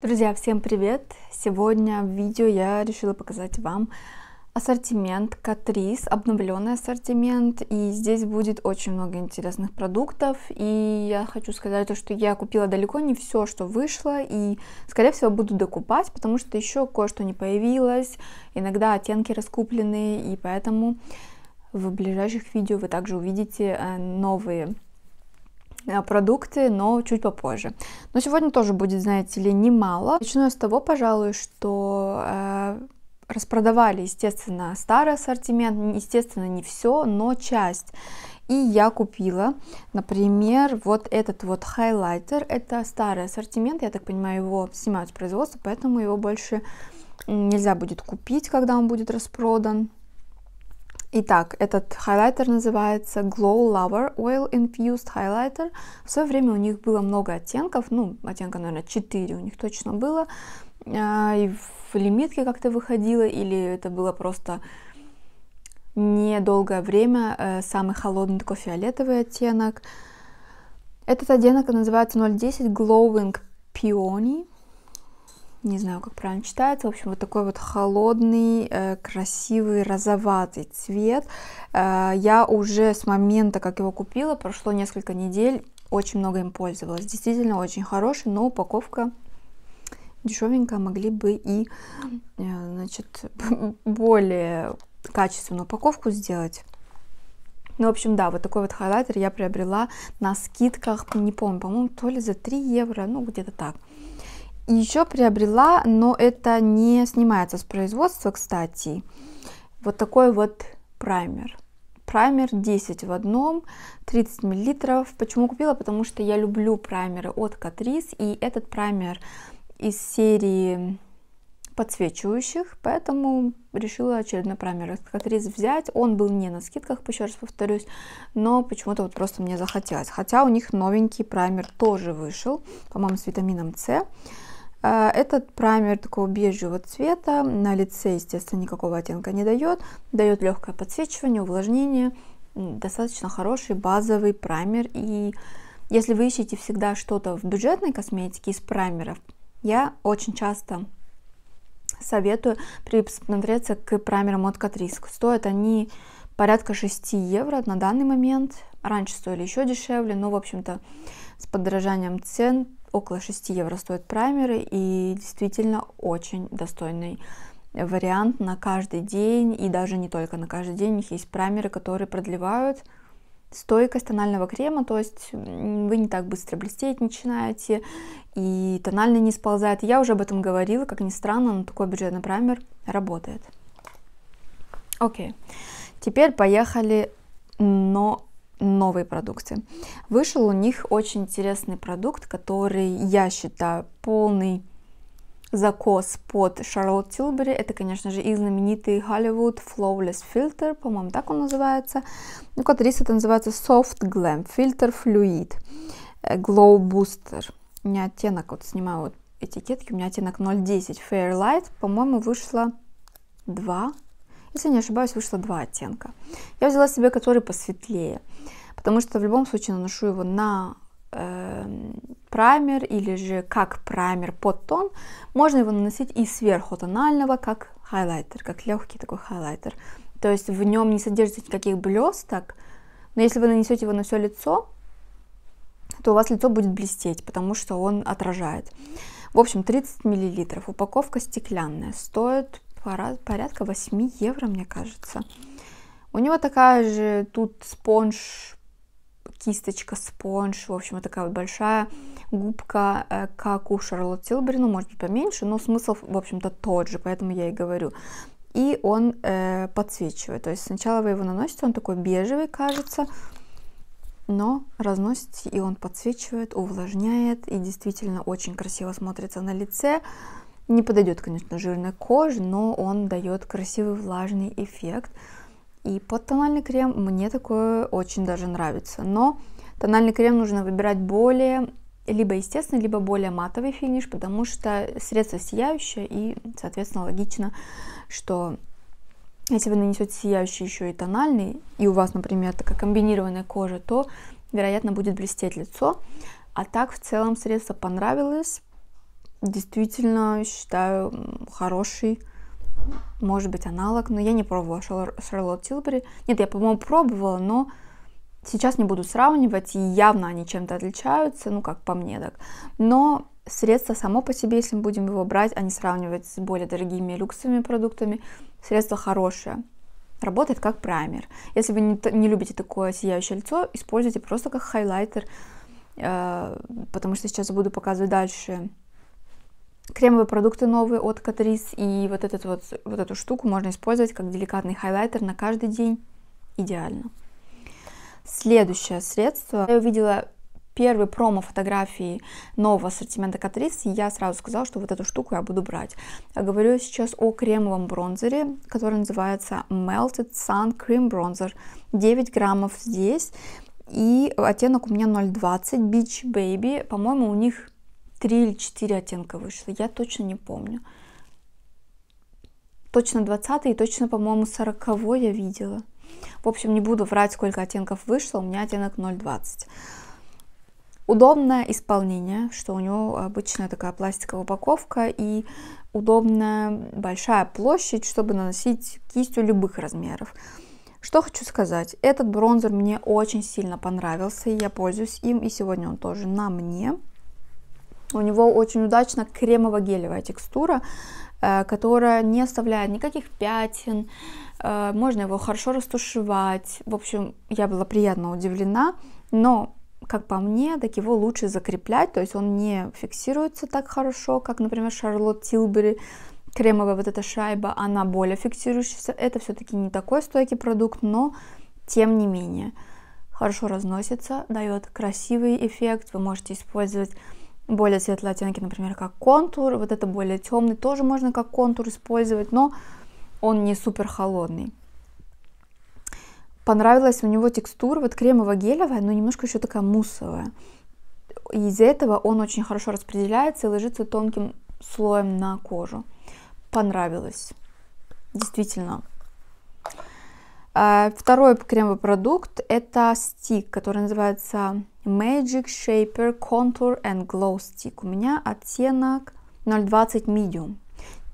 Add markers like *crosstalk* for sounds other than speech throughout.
Друзья, всем привет! Сегодня в видео я решила показать вам ассортимент Катрис, обновленный ассортимент, и здесь будет очень много интересных продуктов, и я хочу сказать то, что я купила далеко не все, что вышло, и, скорее всего, буду докупать, потому что еще кое-что не появилось, иногда оттенки раскуплены, и поэтому в ближайших видео вы также увидите э, новые Э, продукты, но чуть попозже. Но сегодня тоже будет, знаете ли, немало. Начну с того, пожалуй, что э, распродавали, естественно, старый ассортимент, естественно, не все, но часть. И я купила, например, вот этот вот хайлайтер. Это старый ассортимент, я так понимаю, его снимают с производства, поэтому его больше нельзя будет купить, когда он будет распродан. Итак, этот хайлайтер называется Glow Lover Oil Infused Highlighter. В свое время у них было много оттенков, ну, оттенка, наверное, 4 у них точно было. А, и в лимитке как-то выходило, или это было просто недолгое время э, самый холодный такой фиолетовый оттенок. Этот оттенок называется 010 Glowing Peony не знаю, как правильно читается, в общем, вот такой вот холодный, э, красивый, розоватый цвет. Э, я уже с момента, как его купила, прошло несколько недель, очень много им пользовалась. Действительно очень хороший, но упаковка дешевенькая, могли бы и, э, значит, *laughs* более качественную упаковку сделать. Ну, в общем, да, вот такой вот хайлайтер я приобрела на скидках, не помню, по-моему, то ли за 3 евро, ну, где-то так. Еще приобрела, но это не снимается с производства, кстати. Вот такой вот праймер. Праймер 10 в одном, 30 мл. Почему купила? Потому что я люблю праймеры от Catrice. И этот праймер из серии подсвечивающих, поэтому решила очередной праймер от Catrice взять. Он был не на скидках, еще раз повторюсь, но почему-то вот просто мне захотелось. Хотя у них новенький праймер тоже вышел, по-моему, с витамином С. А, этот праймер такого бежевого цвета, на лице, естественно, никакого оттенка не дает, дает легкое подсвечивание, увлажнение, достаточно хороший базовый праймер. И если вы ищете всегда что-то в бюджетной косметике из праймеров, я очень часто советую присмотреться к праймерам от Catrice. Стоят они порядка 6 евро на данный момент. Раньше стоили еще дешевле, но, в общем-то, с подорожанием цен около 6 евро стоят праймеры и действительно очень достойный вариант на каждый день и даже не только на каждый день. У них есть праймеры, которые продлевают стойкость тонального крема, то есть вы не так быстро блестеть начинаете, и тональный не сползает. Я уже об этом говорила, как ни странно, но такой бюджетный праймер работает. Окей, теперь поехали, но новой продукции. Вышел у них очень интересный продукт, который, я считаю, полный закос под Шарлотт Тилбери. Это, конечно же, их знаменитый Hollywood Flawless Filter, по-моему, так он называется. Ну, Катрис это называется Soft Glam, Filter Fluid, э, Glow Booster. У меня оттенок, вот снимаю вот этикетки, у меня оттенок 0.10 Fair Light. по-моему, вышло 2 если не ошибаюсь, вышло два оттенка. Я взяла себе который посветлее, потому что в любом случае наношу его на э, праймер или же как праймер под тон. Можно его наносить и сверху тонального, как хайлайтер, как легкий такой хайлайтер. То есть в нем не содержится никаких блесток, но если вы нанесете его на все лицо, то у вас лицо будет блестеть, потому что он отражает. В общем, 30 мл. Упаковка стеклянная, стоит порядка 8 евро, мне кажется. У него такая же тут спонж, кисточка спонж, в общем, такая вот большая губка, э, как у Шарлотт Тилбери, ну, может быть, поменьше, но смысл, в общем-то, тот же, поэтому я и говорю. И он э, подсвечивает, то есть сначала вы его наносите, он такой бежевый, кажется, но разносите, и он подсвечивает, увлажняет, и действительно очень красиво смотрится на лице, не подойдет, конечно, жирной коже, но он дает красивый влажный эффект. И под тональный крем мне такое очень даже нравится. Но тональный крем нужно выбирать более либо естественный, либо более матовый финиш, потому что средство сияющее и, соответственно, логично, что если вы нанесете сияющий еще и тональный, и у вас, например, такая комбинированная кожа, то, вероятно, будет блестеть лицо. А так, в целом, средство понравилось, действительно считаю хороший, может быть, аналог, но я не пробовала Шар Шарлотт Тилбери. Нет, я, по-моему, пробовала, но сейчас не буду сравнивать, и явно они чем-то отличаются, ну, как по мне так. Но средство само по себе, если мы будем его брать, а не сравнивать с более дорогими люксовыми продуктами, средство хорошее. Работает как праймер. Если вы не, не любите такое сияющее лицо, используйте просто как хайлайтер, э, потому что сейчас буду показывать дальше кремовые продукты новые от Catrice, и вот, этот вот, вот эту штуку можно использовать как деликатный хайлайтер на каждый день. Идеально. Следующее средство. Я увидела первый промо-фотографии нового ассортимента и я сразу сказала, что вот эту штуку я буду брать. Я говорю сейчас о кремовом бронзере, который называется Melted Sun Cream Bronzer. 9 граммов здесь. И оттенок у меня 0,20, Beach Baby. По-моему, у них три или четыре оттенка вышло, я точно не помню. Точно 20 и точно, по-моему, 40 я видела. В общем, не буду врать, сколько оттенков вышло, у меня оттенок 0,20. Удобное исполнение, что у него обычная такая пластиковая упаковка и удобная большая площадь, чтобы наносить кистью любых размеров. Что хочу сказать, этот бронзер мне очень сильно понравился, я пользуюсь им, и сегодня он тоже на мне. У него очень удачно кремово-гелевая текстура, э, которая не оставляет никаких пятен, э, можно его хорошо растушевать. В общем, я была приятно удивлена, но как по мне, так его лучше закреплять, то есть он не фиксируется так хорошо, как, например, Шарлотт Тилбери, кремовая вот эта шайба, она более фиксирующаяся. Это все-таки не такой стойкий продукт, но тем не менее хорошо разносится, дает красивый эффект. Вы можете использовать более светлые оттенки, например, как контур, вот это более темный, тоже можно как контур использовать, но он не супер холодный. Понравилась у него текстура, вот кремово-гелевая, но немножко еще такая муссовая. из-за этого он очень хорошо распределяется и ложится тонким слоем на кожу. Понравилось. Действительно. А, второй кремовый продукт это стик, который называется Magic Shaper Contour and Glow Stick. У меня оттенок 0,20 medium.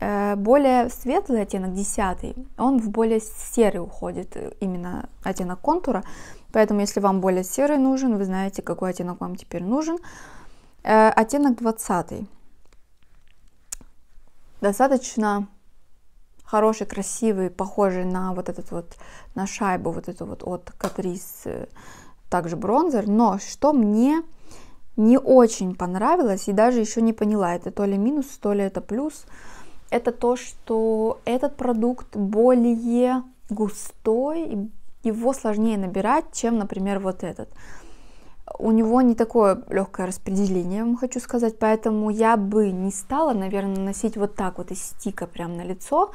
Э, более светлый оттенок, 10, он в более серый уходит, э, именно оттенок контура. Поэтому, если вам более серый нужен, вы знаете, какой оттенок вам теперь нужен. Э, оттенок 20. Достаточно хороший, красивый, похожий на вот этот вот, на шайбу, вот эту вот от Catrice также бронзер, но что мне не очень понравилось и даже еще не поняла, это то ли минус, то ли это плюс, это то, что этот продукт более густой, его сложнее набирать, чем, например, вот этот. У него не такое легкое распределение, вам хочу сказать, поэтому я бы не стала, наверное, наносить вот так вот из стика прям на лицо.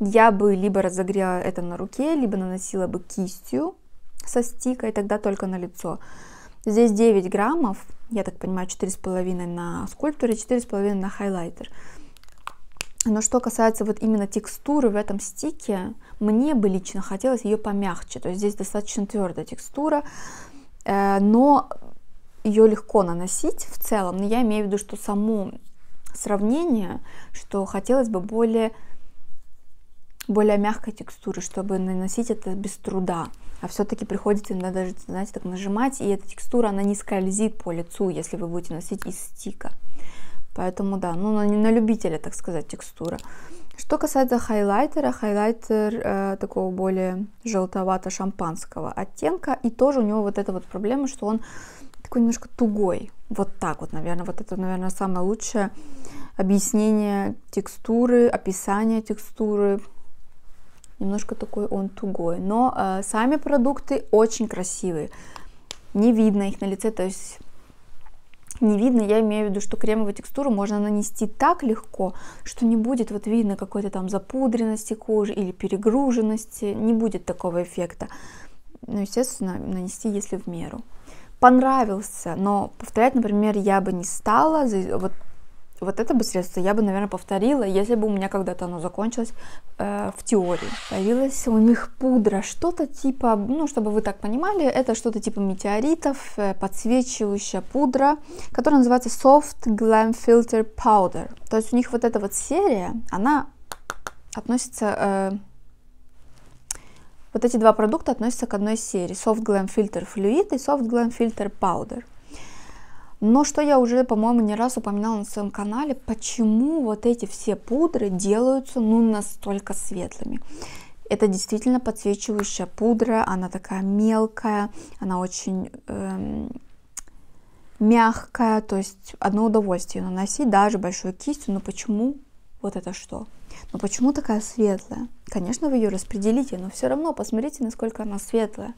Я бы либо разогрела это на руке, либо наносила бы кистью, со стикой, тогда только на лицо. Здесь 9 граммов, я так понимаю, 4,5 на скульптуре, 4,5 на хайлайтер. Но что касается вот именно текстуры в этом стике, мне бы лично хотелось ее помягче. То есть здесь достаточно твердая текстура, э, но ее легко наносить в целом. Но я имею в виду, что само сравнение, что хотелось бы более, более мягкой текстуры, чтобы наносить это без труда а все-таки приходится иногда ну, даже, знаете, так нажимать, и эта текстура, она не скользит по лицу, если вы будете носить из стика. Поэтому да, ну на, на любителя, так сказать, текстура. Что касается хайлайтера, хайлайтер э, такого более желтовато-шампанского оттенка, и тоже у него вот эта вот проблема, что он такой немножко тугой. Вот так вот, наверное, вот это, наверное, самое лучшее объяснение текстуры, описание текстуры, Немножко такой он тугой. Но э, сами продукты очень красивые. Не видно их на лице, то есть не видно, я имею в виду, что кремовую текстуру можно нанести так легко, что не будет вот видно какой-то там запудренности кожи или перегруженности, не будет такого эффекта. Ну, естественно, нанести, если в меру. Понравился, но повторять, например, я бы не стала, вот вот это бы средство я бы, наверное, повторила, если бы у меня когда-то оно закончилось э, в теории. Появилась у них пудра, что-то типа, ну, чтобы вы так понимали, это что-то типа метеоритов, э, подсвечивающая пудра, которая называется Soft Glam Filter Powder. То есть у них вот эта вот серия, она относится... Э, вот эти два продукта относятся к одной серии. Soft Glam Filter Fluid и Soft Glam Filter Powder. Но что я уже, по-моему, не раз упоминала на своем канале, почему вот эти все пудры делаются ну настолько светлыми. Это действительно подсвечивающая пудра, она такая мелкая, она очень эм, мягкая, то есть одно удовольствие наносить, даже большой кистью, но почему вот это что? Но почему такая светлая? Конечно, вы ее распределите, но все равно посмотрите, насколько она светлая.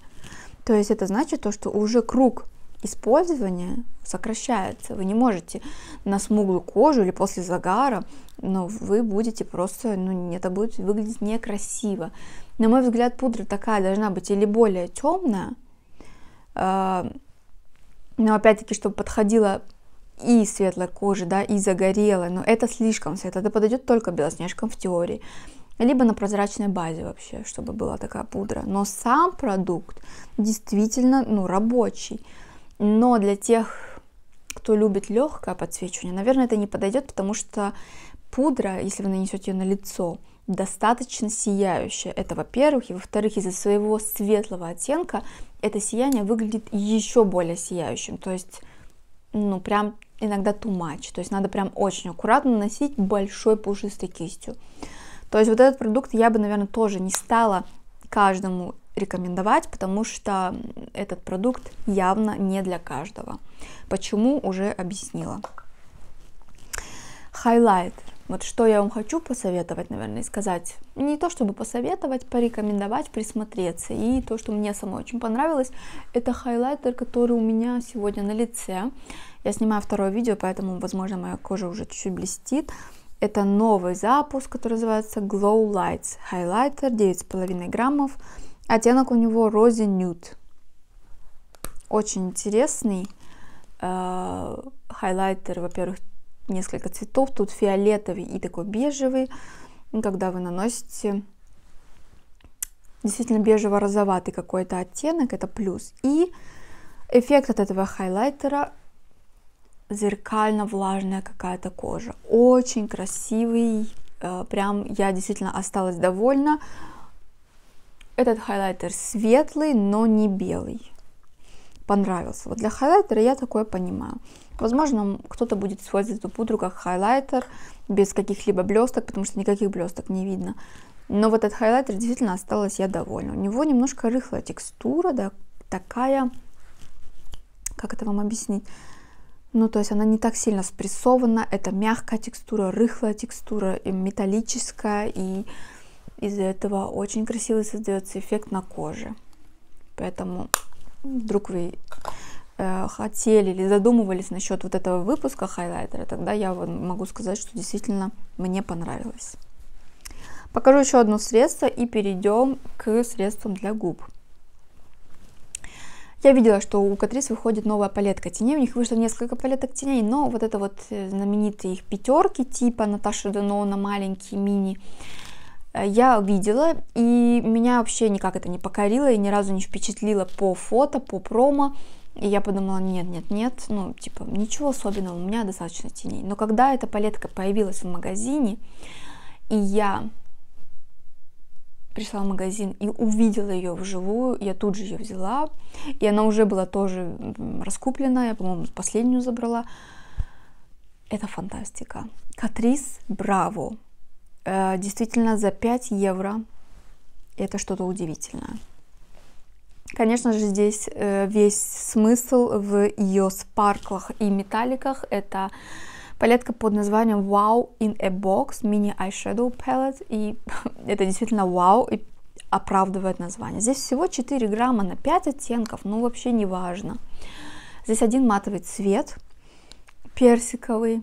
То есть это значит то, что уже круг использование сокращается. Вы не можете на смуглую кожу или после загара, но вы будете просто, ну, это будет выглядеть некрасиво. На мой взгляд, пудра такая должна быть или более темная, э, но опять-таки, чтобы подходила и светлой кожи, да, и загорелой, но это слишком светло, это подойдет только белоснежкам в теории. Либо на прозрачной базе вообще, чтобы была такая пудра. Но сам продукт действительно, ну, рабочий. Но для тех, кто любит легкое подсвечивание, наверное, это не подойдет, потому что пудра, если вы нанесете ее на лицо, достаточно сияющая. Это во-первых. И во-вторых, из-за своего светлого оттенка это сияние выглядит еще более сияющим. То есть, ну, прям иногда тумач. То есть надо прям очень аккуратно наносить большой пушистой кистью. То есть вот этот продукт я бы, наверное, тоже не стала каждому рекомендовать, потому что этот продукт явно не для каждого. Почему уже объяснила. Хайлайтер. Вот что я вам хочу посоветовать, наверное, сказать. Не то чтобы посоветовать, порекомендовать, присмотреться. И то, что мне самой очень понравилось, это хайлайтер, который у меня сегодня на лице. Я снимаю второе видео, поэтому, возможно, моя кожа уже чуть-чуть блестит. Это новый запуск, который называется Glow Lights Highlighter 9,5 граммов Оттенок у него Rosy Nude. Очень интересный. Э, хайлайтер, во-первых, несколько цветов. Тут фиолетовый и такой бежевый. Когда вы наносите действительно бежево-розоватый какой-то оттенок, это плюс. И эффект от этого хайлайтера зеркально-влажная какая-то кожа. Очень красивый, э, прям я действительно осталась довольна. Этот хайлайтер светлый, но не белый. Понравился. Вот для хайлайтера я такое понимаю. Возможно, кто-то будет использовать эту пудру как хайлайтер, без каких-либо блесток, потому что никаких блесток не видно. Но вот этот хайлайтер действительно осталась я довольна. У него немножко рыхлая текстура, да, такая, как это вам объяснить? Ну, то есть она не так сильно спрессована, это мягкая текстура, рыхлая текстура, и э, металлическая, и из-за этого очень красиво создается эффект на коже. Поэтому вдруг вы э, хотели или задумывались насчет вот этого выпуска хайлайтера, тогда я могу сказать, что действительно мне понравилось. Покажу еще одно средство и перейдем к средствам для губ. Я видела, что у Катрис выходит новая палетка теней, у них вышло несколько палеток теней, но вот это вот э, знаменитые их пятерки типа Наташи Данона, маленькие мини, Э, я видела, и меня вообще никак это не покорило и ни разу не впечатлило по фото, по промо. И я подумала, нет, нет, нет, ну, типа, ничего особенного, у меня достаточно теней. Но когда эта палетка появилась в магазине, и я пришла в магазин и увидела ее вживую, я тут же ее взяла, и она уже была тоже раскуплена, я, по-моему, последнюю забрала. Это фантастика. Катрис Браво. Э, действительно за 5 евро это что-то удивительное. Конечно же, здесь э, весь смысл в ее спарклах и металликах. Это палетка под названием Wow in a Box Mini Eyeshadow Palette. И *laughs* это действительно вау и оправдывает название. Здесь всего 4 грамма на 5 оттенков, ну вообще не важно. Здесь один матовый цвет, персиковый,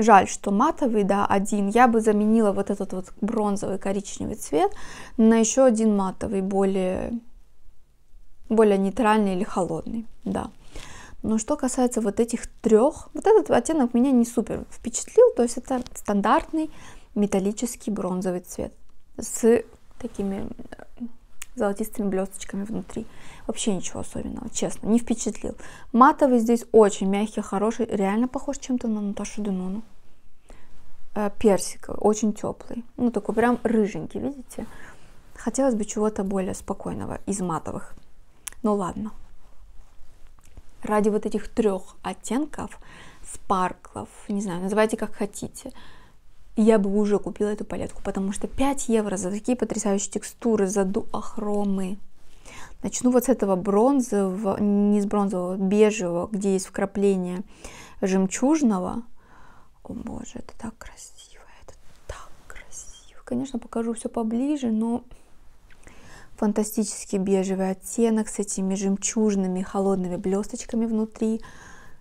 Жаль, что матовый, да, один. Я бы заменила вот этот вот бронзовый коричневый цвет на еще один матовый, более, более нейтральный или холодный, да. Но что касается вот этих трех, вот этот оттенок меня не супер впечатлил, то есть это стандартный металлический бронзовый цвет с такими золотистыми блесточками внутри. Вообще ничего особенного, честно, не впечатлил. Матовый здесь очень мягкий, хороший, реально похож чем-то на Наташу Денону. Э, персиковый, очень теплый, ну такой прям рыженький, видите? Хотелось бы чего-то более спокойного из матовых. Ну ладно. Ради вот этих трех оттенков, спарклов, не знаю, называйте как хотите – я бы уже купила эту палетку, потому что 5 евро за такие потрясающие текстуры, за дуохромы. Начну вот с этого бронзового, не с бронзового, бежевого, где есть вкрапление жемчужного. О боже, это так красиво, это так красиво. Конечно, покажу все поближе, но фантастический бежевый оттенок с этими жемчужными холодными блесточками внутри.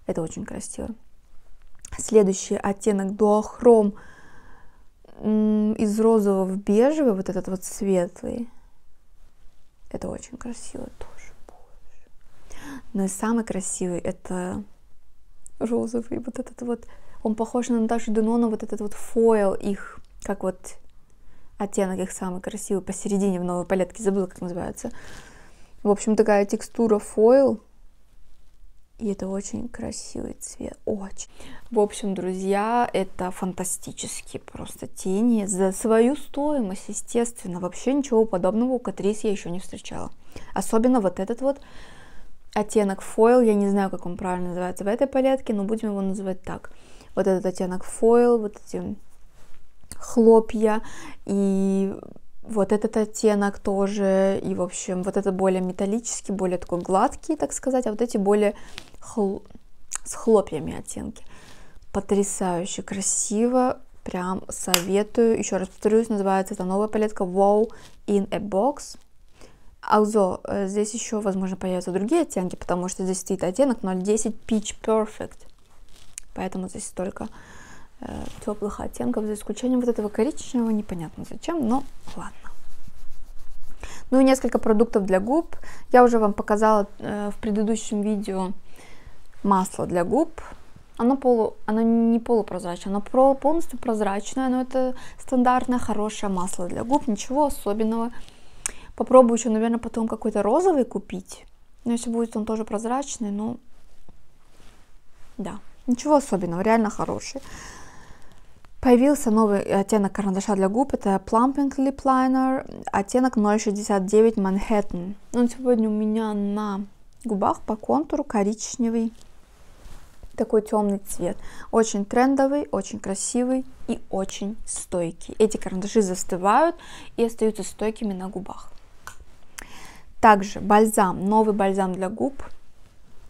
Это очень красиво. Следующий оттенок дуохром из розового в бежевый, вот этот вот светлый. Это очень красиво тоже. Боже. Но и самый красивый это розовый, вот этот вот. Он похож на Наташу Денону, вот этот вот фойл их, как вот оттенок их самый красивый посередине в новой палетке, забыла, как называется. В общем, такая текстура фойл. И это очень красивый цвет, очень. В общем, друзья, это фантастические просто тени. За свою стоимость, естественно, вообще ничего подобного у Катрис я еще не встречала. Особенно вот этот вот оттенок фойл, я не знаю, как он правильно называется в этой палетке, но будем его называть так. Вот этот оттенок фойл, вот эти хлопья и вот этот оттенок тоже, и, в общем, вот это более металлический, более такой гладкий, так сказать, а вот эти более хл... с хлопьями оттенки. Потрясающе красиво, прям советую. Еще раз повторюсь, называется это новая палетка Wow in a Box. Аузо, э, здесь еще, возможно, появятся другие оттенки, потому что здесь стоит оттенок 010 Peach Perfect. Поэтому здесь только Э, теплых оттенков, за исключением вот этого коричневого, непонятно зачем, но ладно. Ну и несколько продуктов для губ. Я уже вам показала э, в предыдущем видео масло для губ. Оно, полу, оно не полупрозрачное, оно про полностью прозрачное, но это стандартное хорошее масло для губ, ничего особенного. Попробую еще, наверное, потом какой-то розовый купить. Но если будет он тоже прозрачный, ну, да, ничего особенного, реально хороший. Появился новый оттенок карандаша для губ, это Plumping Lip Liner, оттенок 069 Manhattan. Он сегодня у меня на губах по контуру коричневый, такой темный цвет. Очень трендовый, очень красивый и очень стойкий. Эти карандаши застывают и остаются стойкими на губах. Также бальзам, новый бальзам для губ,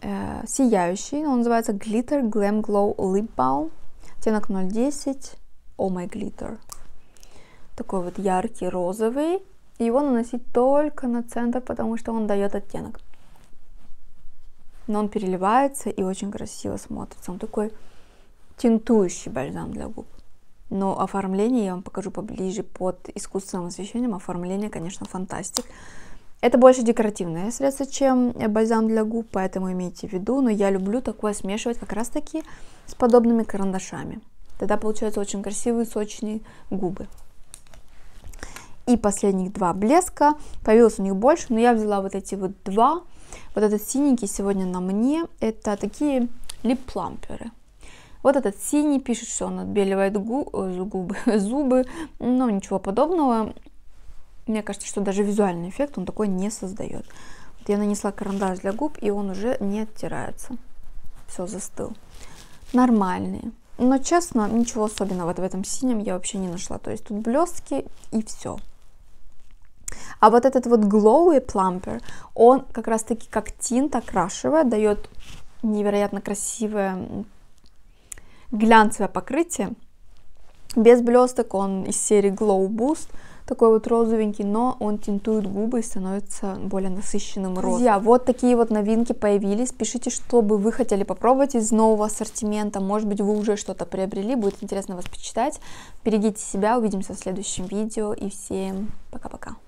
э, сияющий, он называется Glitter Glam Glow Lip Balm Оттенок 010 Oh My Glitter. Такой вот яркий розовый. его наносить только на центр, потому что он дает оттенок. Но он переливается и очень красиво смотрится. Он такой тинтующий бальзам для губ. Но оформление я вам покажу поближе под искусственным освещением. Оформление, конечно, фантастик. Это больше декоративное средство, чем бальзам для губ, поэтому имейте в виду, но я люблю такое смешивать как раз таки с подобными карандашами. Тогда получаются очень красивые, сочные губы. И последних два блеска, появилось у них больше, но я взяла вот эти вот два, вот этот синенький сегодня на мне, это такие лип-пламперы. Вот этот синий пишет, что он отбеливает гу э, зубы, *laughs* зубы, но ну, ничего подобного мне кажется, что даже визуальный эффект он такой не создает. Вот я нанесла карандаш для губ, и он уже не оттирается. Все, застыл. Нормальные. Но, честно, ничего особенного вот в этом синем я вообще не нашла. То есть тут блестки и все. А вот этот вот Glowy Plumper, он как раз-таки как тинт окрашивает, дает невероятно красивое глянцевое покрытие. Без блесток он из серии Glow Boost – такой вот розовенький, но он тинтует губы и становится более насыщенным розовым. Друзья, вот такие вот новинки появились. Пишите, что бы вы хотели попробовать из нового ассортимента. Может быть, вы уже что-то приобрели, будет интересно вас почитать. Берегите себя, увидимся в следующем видео и всем пока-пока.